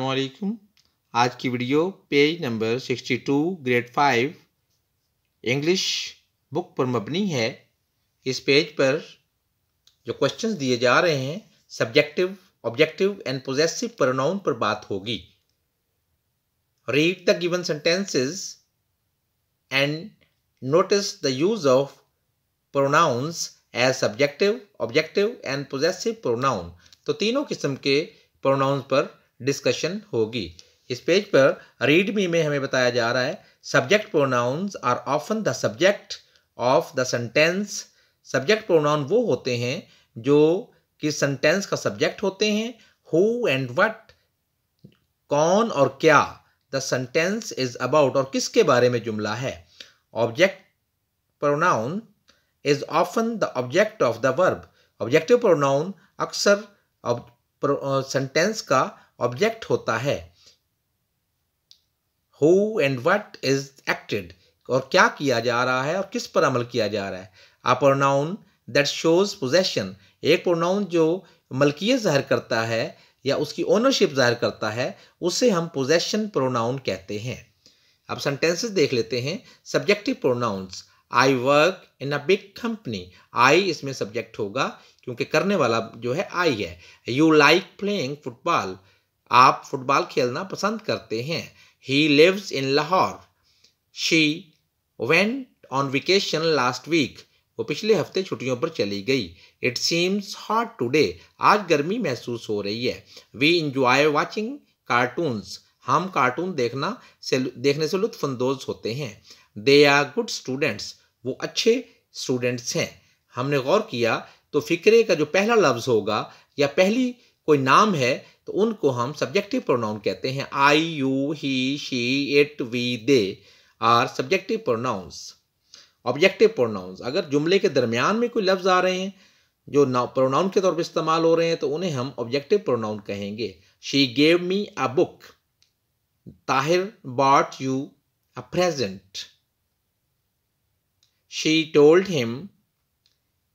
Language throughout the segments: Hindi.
वालेकुम आज की video page number 62 grade 5 English book पर मबनी है इस पेज पर जो क्वेश्चंस दिए जा रहे हैं subjective objective and possessive pronoun पर बात होगी read the given sentences and notice the use of pronouns as subjective objective and possessive pronoun तो तीनों किस्म के प्रोनाउंस पर डिस्कशन होगी इस पेज पर रीडमी में हमें बताया जा रहा है subject pronouns are often the subject of the sentence subject pronoun वो होते हैं जो कि सेंटेंस का सब्जेक्ट होते हैं हु एंड वट कौन और क्या द सेंटेंस इज अबाउट और किसके बारे में जुमला है object pronoun is often the object of the verb objective pronoun अक्सर सेंटेंस का ऑब्जेक्ट होता है who and what is acted और क्या किया जा रहा है और किस पर अमल किया जा रहा है a pronoun that shows possession एक प्रोनाउन जो मलकियत जाहिर करता है या उसकी ओनरशिप जाहिर करता है उसे हम पोजेशन प्रोनाउन कहते हैं अब सेंटेंसेस देख लेते हैं subjective pronouns I work in a big company I इसमें सब्जेक्ट होगा क्योंकि करने वाला जो है आई है यू लाइक प्लेइंग फुटबॉल आप फुटबॉल खेलना पसंद करते हैं he lives in Lahore she went on vacation last week वो पिछले हफ्ते छुट्टियों पर चली गई इट सीम्स हॉट टूडे आज गर्मी महसूस हो रही है वी इंजॉय वॉचिंग कार्टून्स हम कार्टून देखना से देखने से लुत्फानंदोज होते हैं दे आर गुड स्टूडेंट्स वो अच्छे स्टूडेंट्स हैं हमने गौर किया तो फ़िक्रे का जो पहला लफ्ज़ होगा या पहली कोई नाम है तो उनको हम सब्जेक्टिव प्रोनाउन कहते हैं I you he she it we they are subjective pronouns objective pronouns अगर जुमले के दरमियान में कोई लफ्ज़ आ रहे हैं जो प्रोनाउन के तौर पर इस्तेमाल हो रहे हैं तो उन्हें हम ऑब्जेक्टिव प्रोनाउन कहेंगे she gave me a book Tahir bought you a present she told him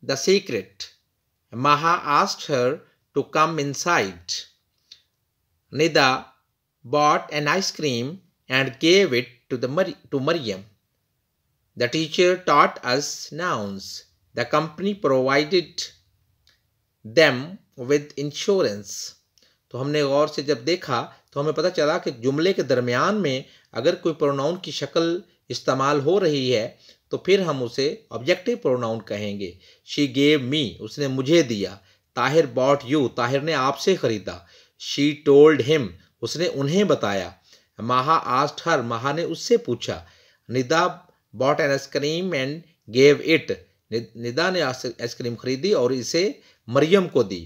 the secret Maha asked her to come inside. Nida bought an ice cream and gave it to, the Mar- to Maryam. The teacher taught us nouns. The company provided them with insurance. तो हमने गौर से जब देखा तो हमें पता चला कि जुमले के दरमियान में अगर कोई प्रोनाउन की शक्ल इस्तेमाल हो रही है तो फिर हम उसे ऑब्जेक्टिव प्रोनाउन कहेंगे शी गेव मी उसने मुझे दिया ताहिर बॉट यू ताहिर ने आपसे खरीदा शी टोल्ड हिम उसने उन्हें बताया माहा आस्ट हर माहा ने उससे पूछा Nida bought an ice cream and gave it Nida ने आइसक्रीम खरीदी और इसे मरियम को दी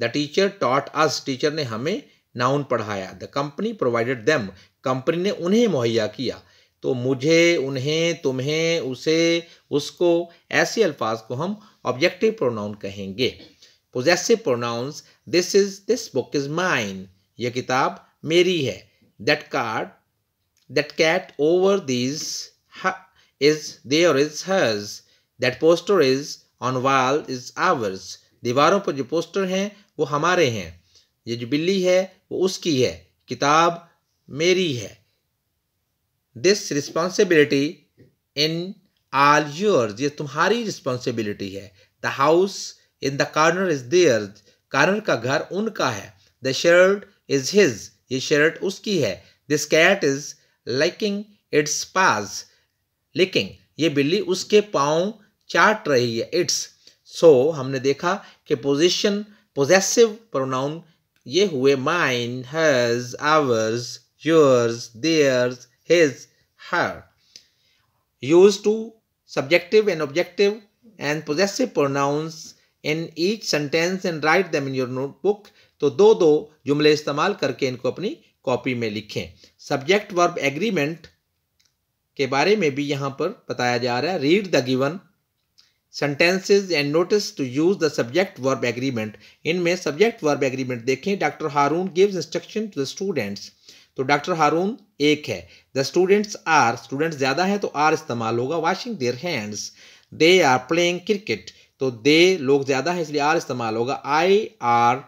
the teacher taught us teacher ने हमें नाउन पढ़ाया the company provided them company ने उन्हें मुहैया किया तो मुझे उन्हें तुम्हें उसे उसको ऐसे अल्फाज को हम ऑब्जेक्टिव प्रोनाउन कहेंगे possessive pronouns this is this book is mine ये किताब मेरी है that card that cat over these is और is hers that poster is on wall is ours दीवारों पर जो पोस्टर हैं वो हमारे हैं ये जो बिल्ली है वो उसकी है किताब मेरी है this responsibility in all yours ये तुम्हारी रिस्पॉन्सिबिलिटी है the house in the corner is their corner का घर उनका है द शर्ट इज हिज ये शर्ट उसकी है this cat is liking its paws licking ये बिल्ली उसके पाँव चाट रही है इट्स सो so, हमने देखा कि पोजिशन पोजेसिव प्रोनाउन ये हुए mine hers ours yours theirs his her use to subjective and objective and possessive pronouns in each sentence and write them in your notebook तो दो दो जुमले इस्तेमाल करके इनको अपनी कॉपी में लिखें सब्जेक्ट वर्ब एग्रीमेंट के बारे में भी यहाँ पर बताया जा रहा है read the given sentences and notice to use the subject verb agreement इनमें सब्जेक्ट वर्ब एग्रीमेंट देखें doctor Haroon gives instruction to the students तो डॉक्टर हारून एक है द स्टूडेंट्स आर स्टूडेंट्स ज़्यादा है तो आर इस्तेमाल होगा washing their hands they are playing cricket तो दे लोग ज़्यादा हैं इसलिए आर इस्तेमाल होगा I are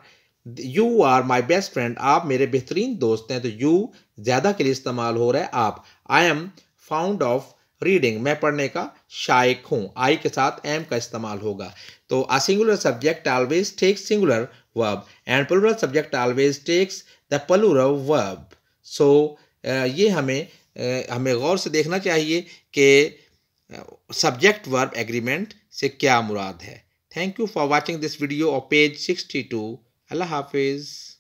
you are my best friend आप मेरे बेहतरीन दोस्त हैं तो यू ज़्यादा के लिए इस्तेमाल हो रहा है आप I am fond of reading मैं पढ़ने का शायक हूँ आई के साथ एम का इस्तेमाल होगा तो a singular subject always takes singular verb and plural subject always takes the plural verb so ये हमें हमें गौर से देखना चाहिए कि सब्जेक्ट वर्ब एग्रीमेंट से क्या मुराद है thank you for watching this video और पेज 62 अल्लाह हाफिज़